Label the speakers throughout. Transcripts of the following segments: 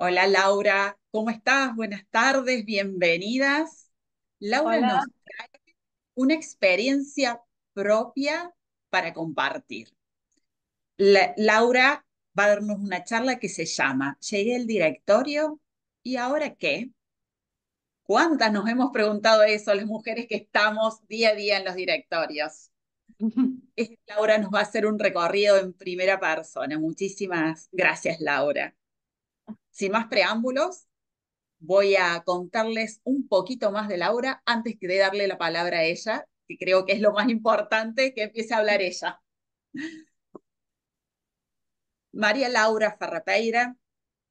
Speaker 1: Hola Laura, ¿cómo estás? Buenas tardes, bienvenidas. Laura nos trae una experiencia propia para compartir. Laura va a darnos una charla que se llama Llegué al directorio y ahora qué? ¿Cuántas nos hemos preguntado eso las mujeres que estamos día a día en los directorios? Laura nos va a hacer un recorrido en primera persona. Muchísimas gracias, Laura. Sin más preámbulos, voy a contarles un poquito más de Laura antes que de darle la palabra a ella, que creo que es lo más importante que empiece a hablar ella. María Laura Ferrateira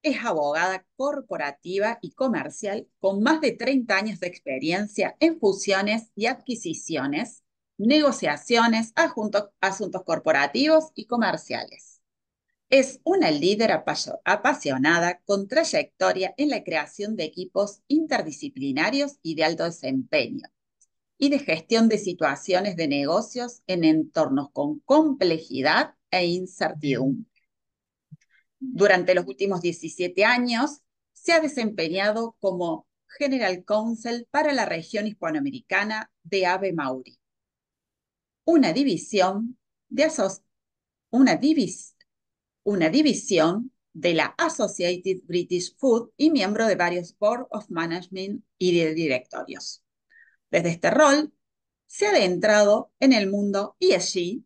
Speaker 1: es abogada corporativa y comercial con más de 30 años de experiencia en fusiones y adquisiciones, negociaciones, asuntos corporativos y comerciales. Es una líder apasionada con trayectoria en la creación de equipos interdisciplinarios y de alto desempeño y de gestión de situaciones de negocios en entornos con complejidad e incertidumbre. Durante los últimos 17 años se ha desempeñado como General Counsel para la región hispanoamericana de Ave Mauri, una división de una división una división de la Associated British Food y miembro de varios Board of Management y de directorios. Desde este rol, se ha adentrado en el mundo ESG,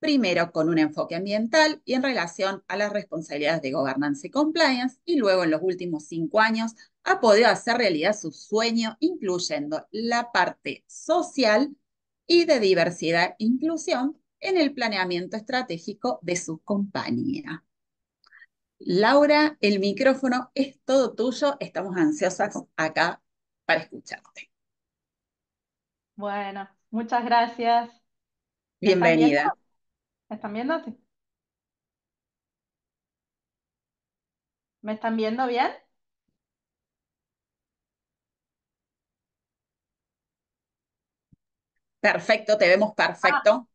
Speaker 1: primero con un enfoque ambiental y en relación a las responsabilidades de gobernanza y compliance, y luego en los últimos cinco años ha podido hacer realidad su sueño, incluyendo la parte social y de diversidad e inclusión, en el planeamiento estratégico de su compañía. Laura, el micrófono es todo tuyo. Estamos ansiosas acá para escucharte.
Speaker 2: Bueno, muchas gracias.
Speaker 1: Bienvenida.
Speaker 2: ¿Me están viendo? ¿Me están viendo? bien?
Speaker 1: Perfecto, te vemos ah. perfecto.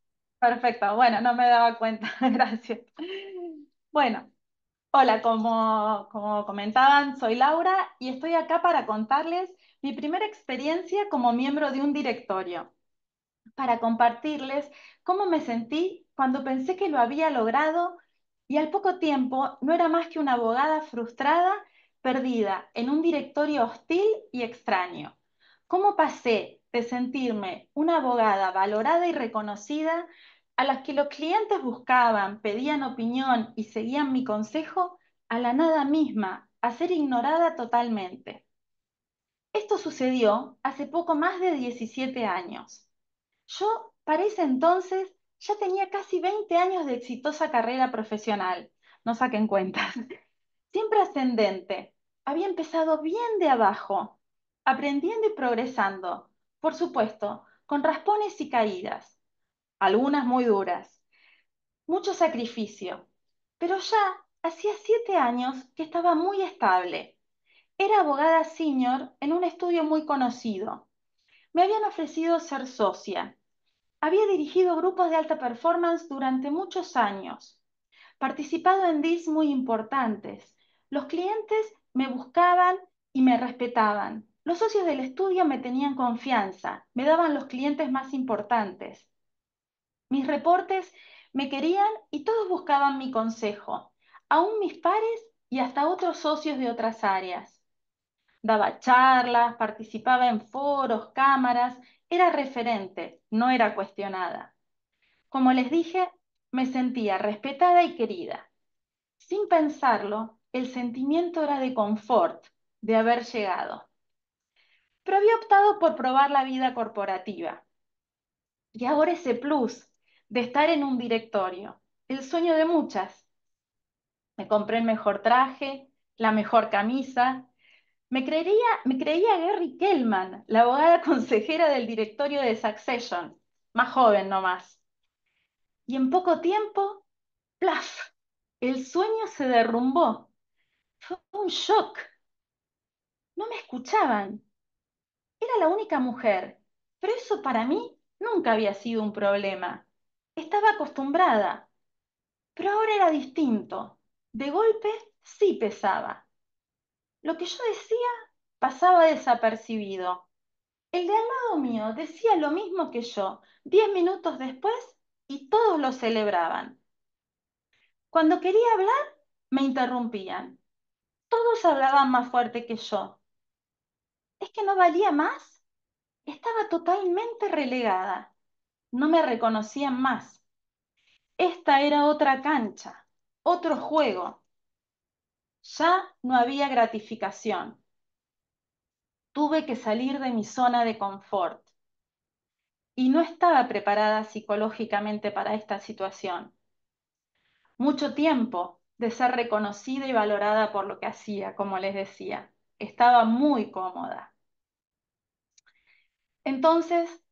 Speaker 2: Perfecto, bueno, no me daba cuenta, gracias. Bueno, hola, como, como comentaban, soy Laura y estoy acá para contarles mi primera experiencia como miembro de un directorio, para compartirles cómo me sentí cuando pensé que lo había logrado y al poco tiempo no era más que una abogada frustrada, perdida, en un directorio hostil y extraño. ¿Cómo pasé de sentirme una abogada valorada y reconocida a las que los clientes buscaban, pedían opinión y seguían mi consejo, a la nada misma, a ser ignorada totalmente. Esto sucedió hace poco más de 17 años. Yo, para ese entonces, ya tenía casi 20 años de exitosa carrera profesional, no saquen cuentas, siempre ascendente. Había empezado bien de abajo, aprendiendo y progresando, por supuesto, con raspones y caídas algunas muy duras, mucho sacrificio, pero ya hacía siete años que estaba muy estable. Era abogada senior en un estudio muy conocido. Me habían ofrecido ser socia. Había dirigido grupos de alta performance durante muchos años, participado en deals muy importantes. Los clientes me buscaban y me respetaban. Los socios del estudio me tenían confianza, me daban los clientes más importantes. Mis reportes me querían y todos buscaban mi consejo, aún mis pares y hasta otros socios de otras áreas. Daba charlas, participaba en foros, cámaras, era referente, no era cuestionada. Como les dije, me sentía respetada y querida. Sin pensarlo, el sentimiento era de confort, de haber llegado. Pero había optado por probar la vida corporativa. Y ahora ese plus, de estar en un directorio, el sueño de muchas. Me compré el mejor traje, la mejor camisa. Me me creía Gary Kellman, la abogada consejera del directorio de Succession, más joven nomás. Y en poco tiempo, ¡plaf! El sueño se derrumbó. Fue un shock. No me escuchaban. Era la única mujer, pero eso para mí nunca había sido un problema estaba acostumbrada, pero ahora era distinto. De golpe sí pesaba. Lo que yo decía pasaba desapercibido. El de al lado mío decía lo mismo que yo diez minutos después y todos lo celebraban. Cuando quería hablar, me interrumpían. Todos hablaban más fuerte que yo. ¿Es que no valía más? Estaba totalmente relegada no me reconocían más. Esta era otra cancha, otro juego. Ya no había gratificación. Tuve que salir de mi zona de confort y no estaba preparada psicológicamente para esta situación. Mucho tiempo de ser reconocida y valorada por lo que hacía, como les decía. Estaba muy cómoda. Entonces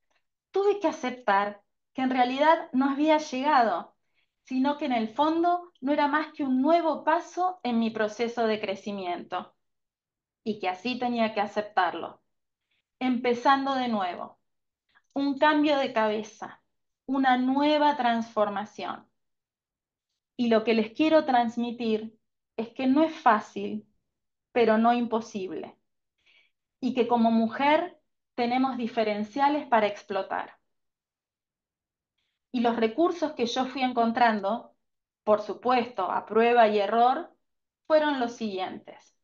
Speaker 2: tuve que aceptar que en realidad no había llegado, sino que en el fondo no era más que un nuevo paso en mi proceso de crecimiento y que así tenía que aceptarlo. Empezando de nuevo, un cambio de cabeza, una nueva transformación. Y lo que les quiero transmitir es que no es fácil, pero no imposible. Y que como mujer tenemos diferenciales para explotar. Y los recursos que yo fui encontrando, por supuesto, a prueba y error, fueron los siguientes.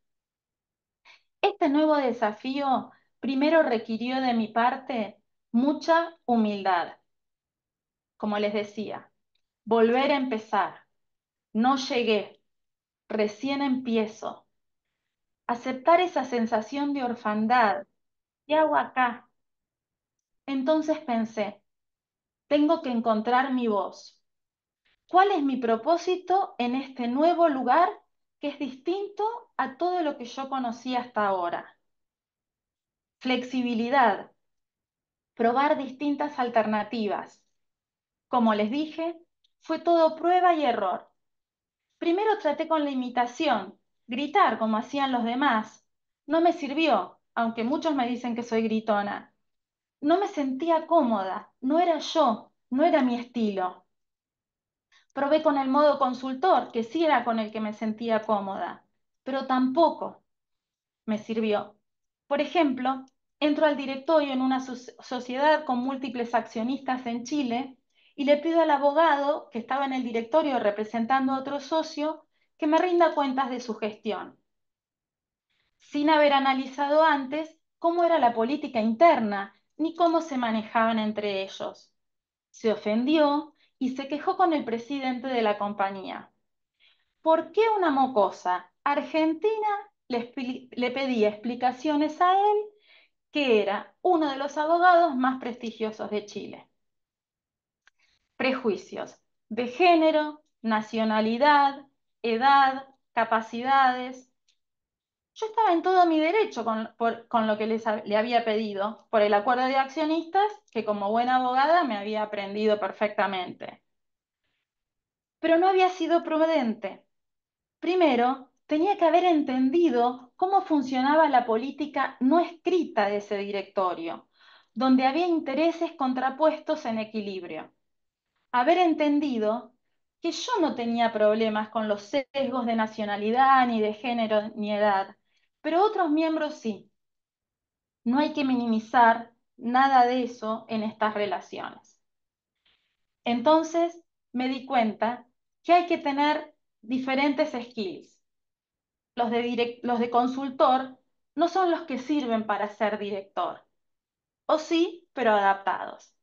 Speaker 2: Este nuevo desafío primero requirió de mi parte mucha humildad. Como les decía, volver a empezar. No llegué, recién empiezo. Aceptar esa sensación de orfandad ¿qué hago acá? Entonces pensé, tengo que encontrar mi voz. ¿Cuál es mi propósito en este nuevo lugar que es distinto a todo lo que yo conocí hasta ahora? Flexibilidad. Probar distintas alternativas. Como les dije, fue todo prueba y error. Primero traté con la imitación, gritar como hacían los demás. No me sirvió aunque muchos me dicen que soy gritona, no me sentía cómoda, no era yo, no era mi estilo. Probé con el modo consultor, que sí era con el que me sentía cómoda, pero tampoco me sirvió. Por ejemplo, entro al directorio en una sociedad con múltiples accionistas en Chile y le pido al abogado que estaba en el directorio representando a otro socio que me rinda cuentas de su gestión sin haber analizado antes cómo era la política interna ni cómo se manejaban entre ellos. Se ofendió y se quejó con el presidente de la compañía. ¿Por qué una mocosa argentina le, pedía explicaciones a él, que era uno de los abogados más prestigiosos de Chile? Prejuicios de género, nacionalidad, edad, capacidades, yo estaba en todo mi derecho con, lo que le había pedido, por el acuerdo de accionistas, que como buena abogada me había aprendido perfectamente. Pero no había sido prudente. Primero, tenía que haber entendido cómo funcionaba la política no escrita de ese directorio, donde había intereses contrapuestos en equilibrio. Haber entendido que yo no tenía problemas con los sesgos de nacionalidad, ni de género, ni edad, pero otros miembros sí. No hay que minimizar nada de eso en estas relaciones. Entonces me di cuenta que hay que tener diferentes skills. Los de, los de consultor no son los que sirven para ser director. O sí, pero adaptados.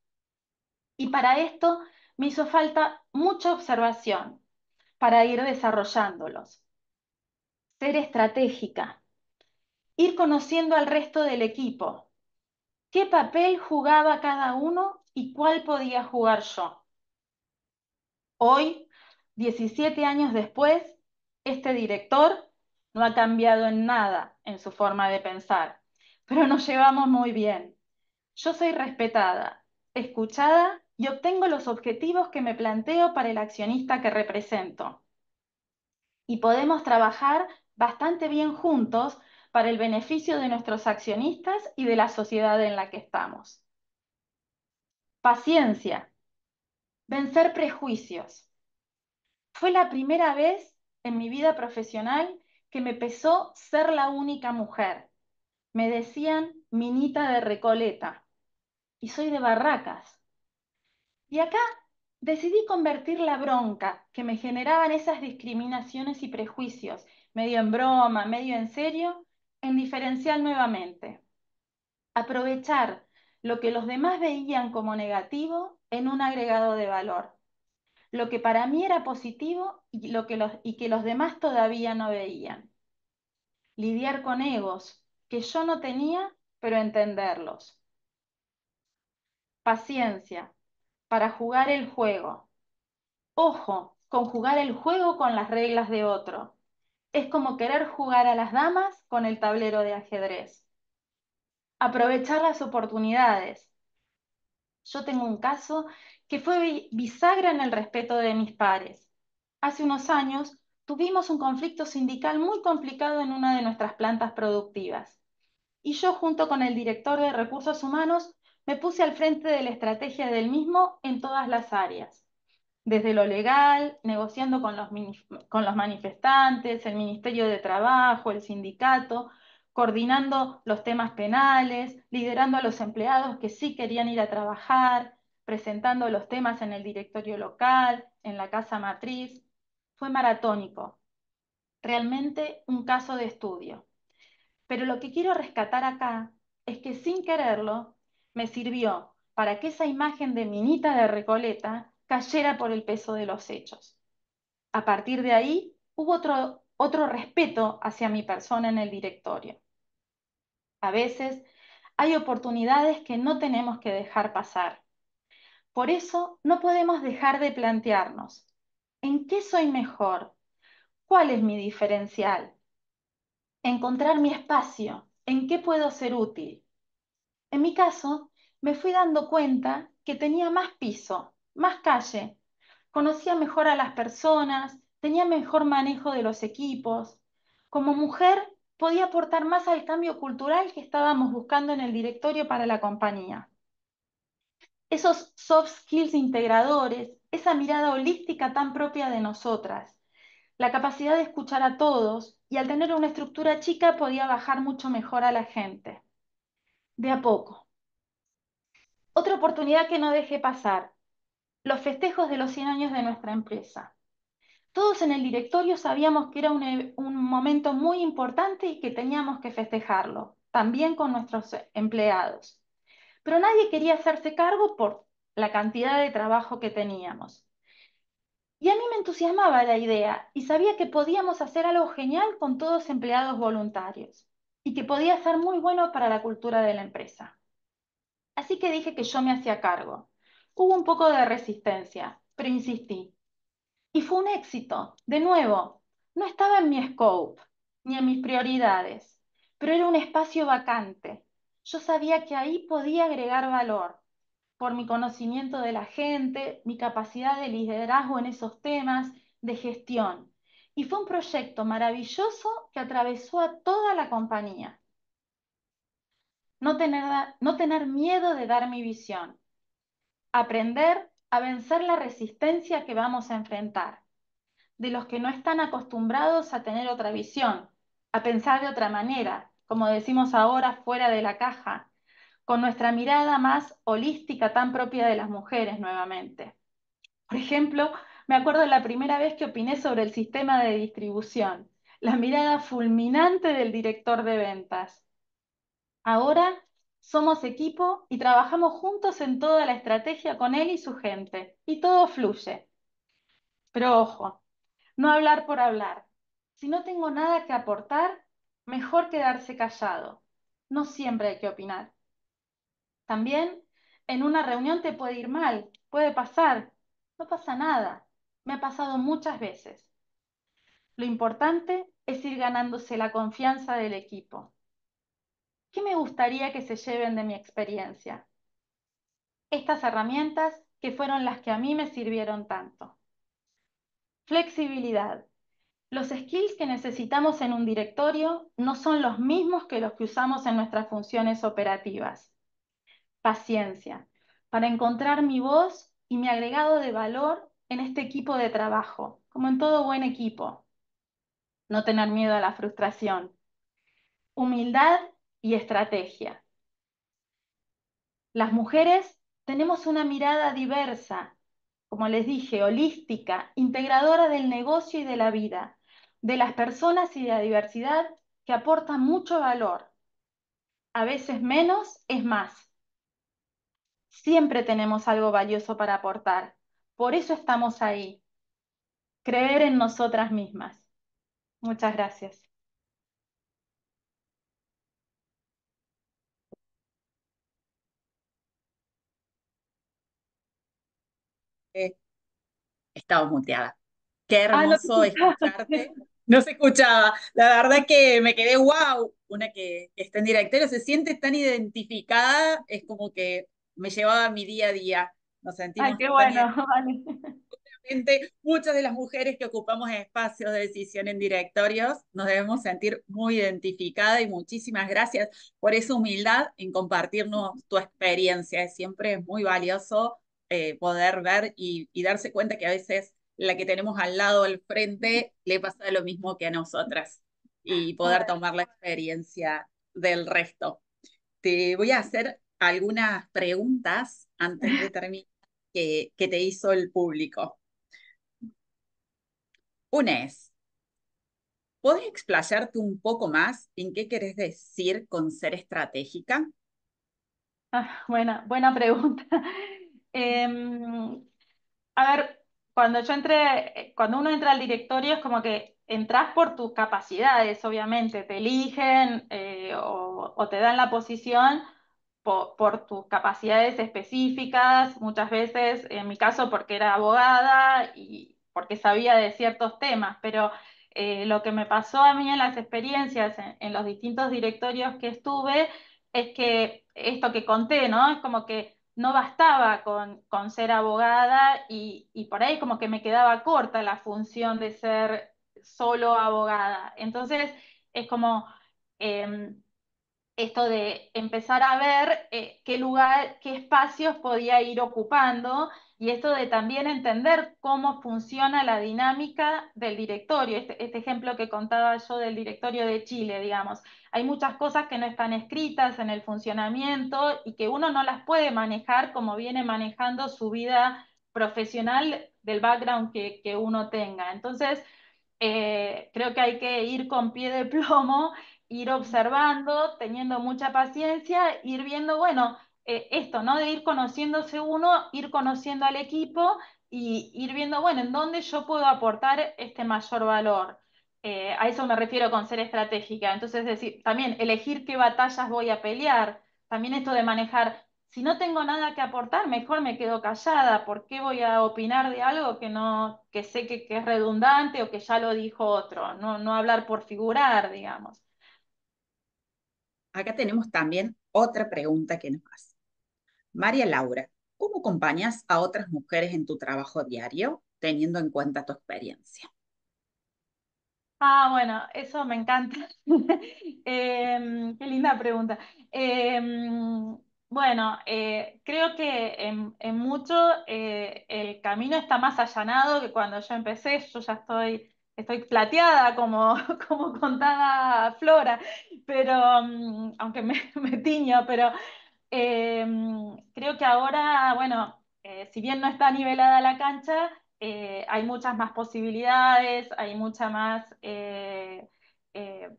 Speaker 2: Y para esto me hizo falta mucha observación para ir desarrollándolos. Ser estratégica, ir conociendo al resto del equipo. ¿Qué papel jugaba cada uno y cuál podía jugar yo? Hoy, 17 años después, este director no ha cambiado en nada en su forma de pensar, pero nos llevamos muy bien. Yo soy respetada, escuchada y obtengo los objetivos que me planteo para el accionista que represento. Y podemos trabajar bastante bien juntos para el beneficio de nuestros accionistas y de la sociedad en la que estamos. Paciencia. Vencer prejuicios. Fue la primera vez en mi vida profesional que me pesó ser la única mujer. Me decían minita de Recoleta y soy de Barracas. Y acá decidí convertir la bronca que me generaban esas discriminaciones y prejuicios, medio en broma, medio en serio, en diferencial nuevamente. Aprovechar lo que los demás veían como negativo en un agregado de valor. Lo que para mí era positivo y, lo que los, y que los demás todavía no veían. Lidiar con egos que yo no tenía, pero entenderlos. Paciencia para jugar el juego. Ojo con jugar el juego con las reglas de otro es como querer jugar a las damas con el tablero de ajedrez. Aprovechar las oportunidades. Yo tengo un caso que fue bisagra en el respeto de mis pares. Hace unos años tuvimos un conflicto sindical muy complicado en una de nuestras plantas productivas. Y yo junto con el director de recursos humanos me puse al frente de la estrategia del mismo en todas las áreas desde lo legal, negociando con los, con los manifestantes, el Ministerio de Trabajo, el sindicato, coordinando los temas penales, liderando a los empleados que sí querían ir a trabajar, presentando los temas en el directorio local, en la casa matriz. Fue maratónico, realmente un caso de estudio. Pero lo que quiero rescatar acá es que sin quererlo, me sirvió para que esa imagen de Minita de Recoleta cayera por el peso de los hechos. A partir de ahí, hubo otro, otro respeto hacia mi persona en el directorio. A veces hay oportunidades que no tenemos que dejar pasar. Por eso no podemos dejar de plantearnos, ¿en qué soy mejor? ¿Cuál es mi diferencial? Encontrar mi espacio, ¿en qué puedo ser útil? En mi caso, me fui dando cuenta que tenía más piso más calle. Conocía mejor a las personas, tenía mejor manejo de los equipos. Como mujer, podía aportar más al cambio cultural que estábamos buscando en el directorio para la compañía. Esos soft skills integradores, esa mirada holística tan propia de nosotras, la capacidad de escuchar a todos y al tener una estructura chica podía bajar mucho mejor a la gente. De a poco. Otra oportunidad que no dejé pasar, los festejos de los 100 años de nuestra empresa. Todos en el directorio sabíamos que era e-, un, momento muy importante y que teníamos que festejarlo, también con nuestros empleados. Pero nadie quería hacerse cargo por la cantidad de trabajo que teníamos. Y a mí me entusiasmaba la idea y sabía que podíamos hacer algo genial con todos empleados voluntarios y que podía ser muy bueno para la cultura de la empresa. Así que dije que yo me hacía cargo. Hubo un poco de resistencia, pero insistí. Y fue un éxito. De nuevo, no estaba en mi scope ni en mis prioridades, pero era un espacio vacante. Yo sabía que ahí podía agregar valor por mi conocimiento de la gente, mi capacidad de liderazgo en esos temas, de gestión. Y fue un proyecto maravilloso que atravesó a toda la compañía. No tener, no tener miedo de dar mi visión, aprender a vencer la resistencia que vamos a enfrentar, de los que no están acostumbrados a tener otra visión, a pensar de otra manera, como decimos ahora, fuera de la caja, con nuestra mirada más holística tan propia de las mujeres nuevamente. Por ejemplo, me acuerdo la primera vez que opiné sobre el sistema de distribución, la mirada fulminante del director de ventas. Ahora somos equipo y trabajamos juntos en toda la estrategia con él y su gente, y todo fluye. Pero ojo, no hablar por hablar. Si no tengo nada que aportar, mejor quedarse callado. No siempre hay que opinar. También en una reunión te puede ir mal, puede pasar, no pasa nada. Me ha pasado muchas veces. Lo importante es ir ganándose la confianza del equipo. ¿Qué me gustaría que se lleven de mi experiencia? Estas herramientas que fueron las que a mí me sirvieron tanto. Flexibilidad. Los skills que necesitamos en un directorio no son los mismos que los que usamos en nuestras funciones operativas. Paciencia, para encontrar mi voz y mi agregado de valor en este equipo de trabajo, como en todo buen equipo. No tener miedo a la frustración. Humildad y estrategia. Las mujeres tenemos una mirada diversa, como les dije, holística, integradora del negocio y de la vida, de las personas y de la diversidad que aporta mucho valor. A veces menos es más. Siempre tenemos algo valioso para aportar. Por eso estamos ahí. Creer en nosotras mismas. Muchas gracias.
Speaker 1: estaba muteada. Qué ah, hermoso escucharte. No se escuchaba. La verdad que me quedé wow. Una que, está en directorio se siente tan identificada, es como que me llevaba mi día a día. Nos sentimos. Ay, qué bueno, vale. Muchas de las mujeres que ocupamos espacios de decisión en directorios nos debemos sentir muy identificadas y muchísimas gracias por esa humildad en compartirnos tu experiencia. Siempre es muy valioso eh, poder ver y, darse cuenta que a veces la que tenemos al lado, al frente, le pasa lo mismo que a nosotras y poder tomar la experiencia del resto. Te voy a hacer algunas preguntas antes de terminar que, te hizo el público. Una es, ¿Podés explayarte un poco más en qué querés decir con ser estratégica?
Speaker 2: Ah, buena, buena pregunta. Em, a ver, cuando yo entré, eh, cuando uno entra al directorio es como que entras por tus capacidades, obviamente, te eligen eh, o, te dan la posición por, tus capacidades específicas, muchas veces, en mi caso porque era abogada y porque sabía de ciertos temas, pero eh, lo que me pasó a mí en las experiencias, en, en los distintos directorios que estuve, es que esto que conté, ¿no? Es como que no bastaba con, ser abogada y, por ahí como que me quedaba corta la función de ser solo abogada. Entonces es como, em, esto de empezar a ver eh, qué lugar, qué espacios podía ir ocupando y esto de también entender cómo funciona la dinámica del directorio, este, este, ejemplo que contaba yo del directorio de Chile, digamos. Hay muchas cosas que no están escritas en el funcionamiento y que uno no las puede manejar como viene manejando su vida profesional del background que, uno tenga. Entonces, eh, creo que hay que ir con pie de plomo ir observando, teniendo mucha paciencia, ir viendo, bueno, eh, esto, ¿no? De ir conociéndose uno, ir conociendo al equipo y ir viendo, bueno, en dónde yo puedo aportar este mayor valor. Eh, a eso me refiero con ser estratégica. Entonces, decir, también elegir qué batallas voy a pelear. También esto de manejar, si no tengo nada que aportar, mejor me quedo callada. ¿Por qué voy a opinar de algo que, no, que sé que, es redundante o que ya lo dijo otro? no hablar por figurar, digamos
Speaker 1: acá tenemos también otra pregunta que nos hace. María Laura, ¿cómo acompañas a otras mujeres en tu trabajo diario teniendo en cuenta tu
Speaker 2: experiencia? Ah, bueno, eso me encanta. Em, qué linda pregunta. Em, bueno, eh, creo que en, en mucho eh, el camino está más allanado que cuando yo empecé. Yo ya estoy estoy plateada como, como contaba Flora, pero mm, aunque me, tiño, pero em, creo que ahora, bueno, eh, si bien no está nivelada la cancha, eh, hay muchas más posibilidades, hay mucha más... Eh,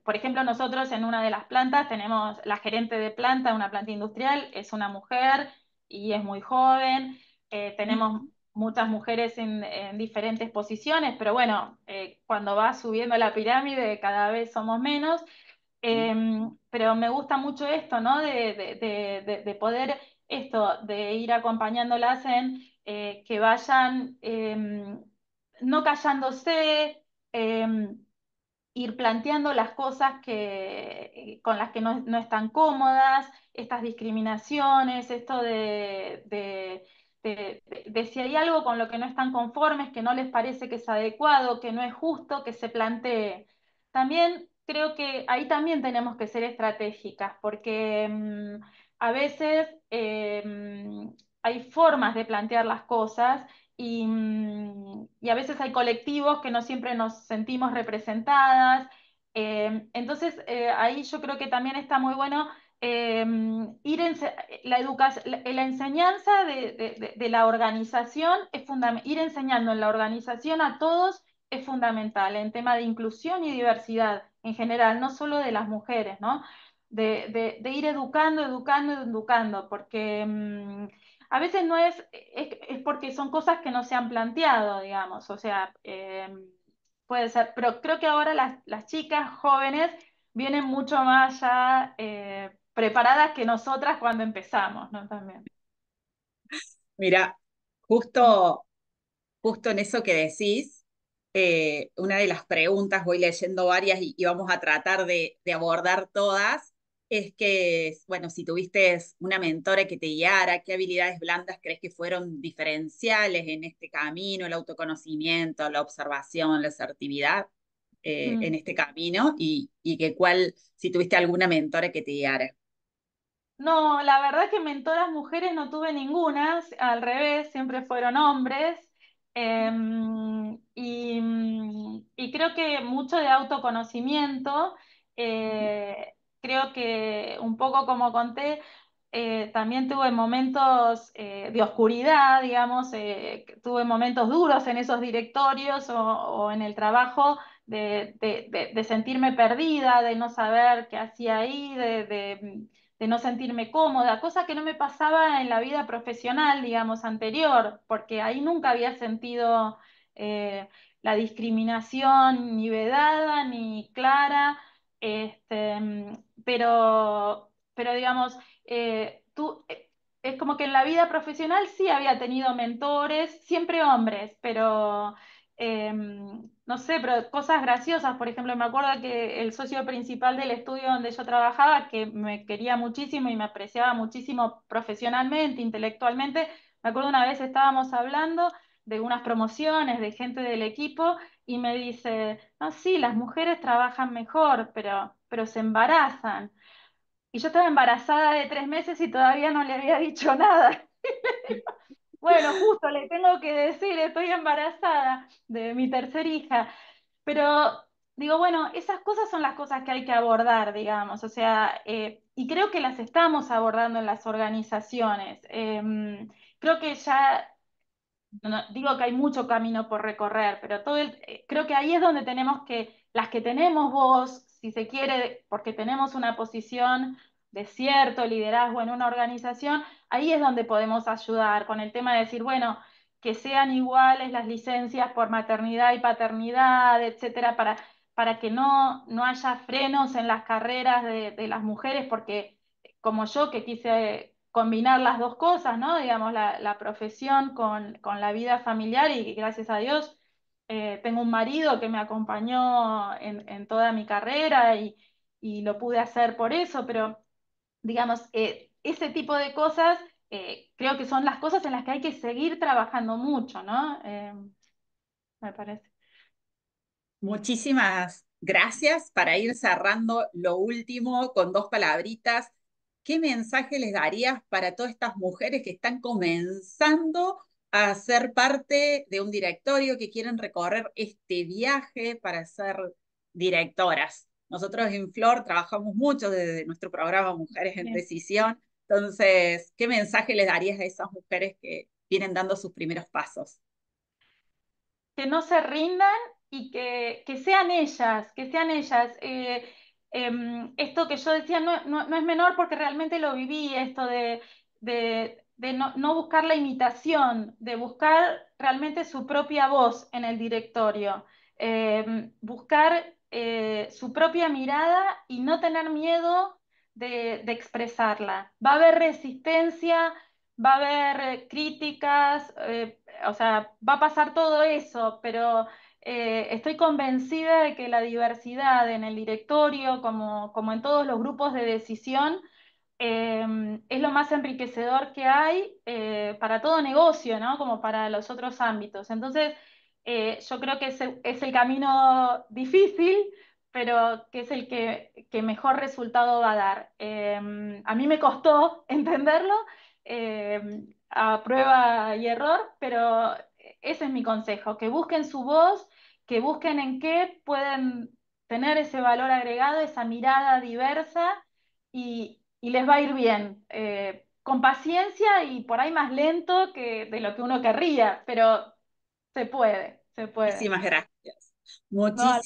Speaker 2: por ejemplo, nosotros en una de las plantas tenemos la gerente de planta, una planta industrial, es una mujer y es muy joven. tenemos muchas mujeres en, diferentes posiciones, pero bueno, eh, cuando va subiendo la pirámide cada vez somos menos. Em, pero me gusta mucho esto, ¿no? De, poder esto, de ir acompañándolas en eh, que vayan em, no callándose, em, ir planteando las cosas que, con las que no están cómodas, estas discriminaciones, esto de este, de, si hay algo con lo que no están conformes, que no les parece que es adecuado, que no es justo, que se plantee. También creo que ahí también tenemos que ser estratégicas, porque mm, a veces em, hay formas de plantear las cosas mm, y, a veces hay colectivos que no siempre nos sentimos representadas. Em, entonces, eh, ahí yo creo que también está muy bueno Em, ir en, la, educación, la, la, enseñanza de, la organización es fundamental, ir enseñando en la organización a todos es fundamental en tema de inclusión y diversidad en general, no solo de las mujeres, ¿no? De, ir educando, educando, educando, porque em, a veces no es, es, porque son cosas que no se han planteado, digamos, o sea, em, puede ser, pero creo que ahora las, chicas jóvenes vienen mucho más ya eh, preparadas que nosotras cuando empezamos, ¿no? También.
Speaker 1: Mira, justo, justo en eso que decís, eh, una de las preguntas, voy leyendo varias y, vamos a tratar de, abordar todas, es que, bueno, si tuviste una mentora que te guiara, ¿qué habilidades blandas crees que fueron diferenciales en este camino, el autoconocimiento, la observación, la asertividad eh, mm. en este camino? Y, y que cuál, si tuviste alguna mentora que te guiara.
Speaker 2: No, la verdad que mentoras mujeres no tuve ninguna, al revés, siempre fueron hombres. Em, mm, y, creo que mucho de autoconocimiento, eh, creo que un poco como conté, eh, también tuve momentos eh, de oscuridad, digamos, tuve momentos duros en esos directorios o, en el trabajo de, sentirme perdida, de no saber qué hacía ahí, de mm, de no sentirme cómoda, cosa que no me pasaba en la vida profesional, digamos, anterior, porque ahí nunca había sentido eh, la discriminación ni vedada ni clara, este, mm, pero, pero digamos, eh, tú, eh, es como que en la vida profesional sí había tenido mentores, siempre hombres, pero... Em, no sé, pero cosas graciosas. Por ejemplo, me acuerdo que el socio principal del estudio donde yo trabajaba, que me quería muchísimo y me apreciaba muchísimo profesionalmente, intelectualmente, me acuerdo una vez estábamos hablando de unas promociones, de gente del equipo, y me dice, no, ah, sí, las mujeres trabajan mejor, pero, pero se embarazan. Y yo estaba embarazada de tres meses y todavía no le había dicho nada. Bueno, justo le tengo que decir, estoy embarazada de mi tercera hija. Pero digo, bueno, esas cosas son las cosas que hay que abordar, digamos. O sea, eh, y creo que las estamos abordando en las organizaciones. Em, creo que ya digo que hay mucho camino por recorrer, pero todo eh, creo que ahí es donde tenemos que, las que tenemos voz, si se quiere, porque tenemos una posición de cierto liderazgo en una organización, Ahí es donde podemos ayudar con el tema de decir, bueno, que sean iguales las licencias por maternidad y paternidad, etcétera, para, para que no, no haya frenos en las carreras de, las mujeres, porque como yo que quise combinar las dos cosas, ¿no? Digamos, la, profesión con, la vida familiar y gracias a Dios eh, tengo un marido que me acompañó en, toda mi carrera y, lo pude hacer por eso, pero digamos, eh, ese tipo de cosas eh, creo que son las cosas en las que hay que seguir trabajando mucho, ¿no? Eh, me parece.
Speaker 1: Muchísimas gracias para ir cerrando lo último con dos palabritas. ¿Qué mensaje les darías para todas estas mujeres que están comenzando a ser parte de un directorio, que quieren recorrer este viaje para ser directoras? Nosotros en Flor trabajamos mucho desde nuestro programa Mujeres en Decisión entonces, ¿qué mensaje les darías a esas mujeres que vienen dando sus primeros pasos?
Speaker 2: Que no se rindan y que, sean ellas, que sean ellas. Eh, em, esto que yo decía no, es menor porque realmente lo viví, esto de, no, buscar la imitación, de buscar realmente su propia voz en el directorio, em, buscar eh, su propia mirada y no tener miedo de, expresarla. Va a haber resistencia, va a haber eh, críticas, eh, o sea, va a pasar todo eso, pero eh, estoy convencida de que la diversidad en el directorio, como, en todos los grupos de decisión, em, es lo más enriquecedor que hay para todo negocio, ¿no? Como para los otros ámbitos. Entonces, yo creo que es es el camino difícil, pero que es el que, mejor resultado va a dar. Em, a mí me costó entenderlo em, a prueba y error, pero ese es mi consejo, que busquen su voz, que busquen en qué pueden tener ese valor agregado, esa mirada diversa y, les va a ir bien. Eh, con paciencia y por ahí más lento que de lo que uno querría, pero se puede, se puede. Muchísimas gracias.
Speaker 1: Muchísimas